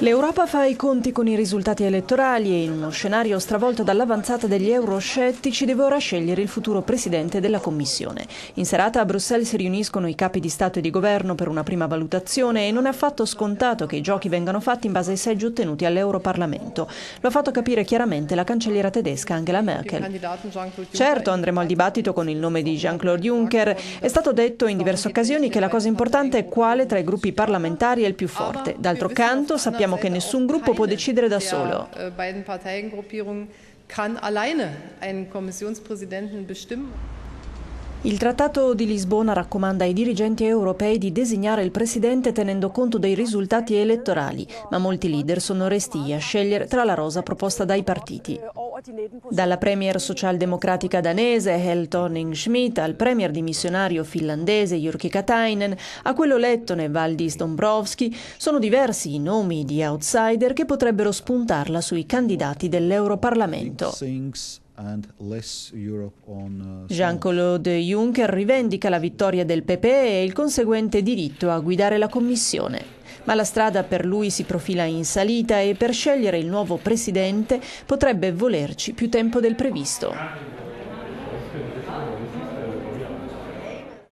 L'Europa fa i conti con i risultati elettorali e in uno scenario stravolto dall'avanzata degli euroscettici deve ora scegliere il futuro presidente della Commissione. In serata a Bruxelles si riuniscono i capi di Stato e di Governo per una prima valutazione e non è affatto scontato che i giochi vengano fatti in base ai seggi ottenuti all'Europarlamento. Lo ha fatto capire chiaramente la cancelliera tedesca Angela Merkel. Certo andremo al dibattito con il nome di Jean-Claude Juncker. È stato detto in diverse occasioni che la cosa importante è quale tra i gruppi parlamentari è il più forte. D'altro canto sappiamo Sappiamo che nessun gruppo può decidere da solo. Il Trattato di Lisbona raccomanda ai dirigenti europei di designare il presidente tenendo conto dei risultati elettorali, ma molti leader sono restii a scegliere tra la rosa proposta dai partiti. Dalla premier socialdemocratica danese Hel Thorning-Schmidt al premier dimissionario finlandese Jyrki Katainen, a quello lettone Valdis Dombrovski, sono diversi i nomi di outsider che potrebbero spuntarla sui candidati dell'Europarlamento. Uh, Jean-Claude Juncker rivendica la vittoria del PPE e il conseguente diritto a guidare la Commissione. Ma la strada per lui si profila in salita e per scegliere il nuovo presidente potrebbe volerci più tempo del previsto.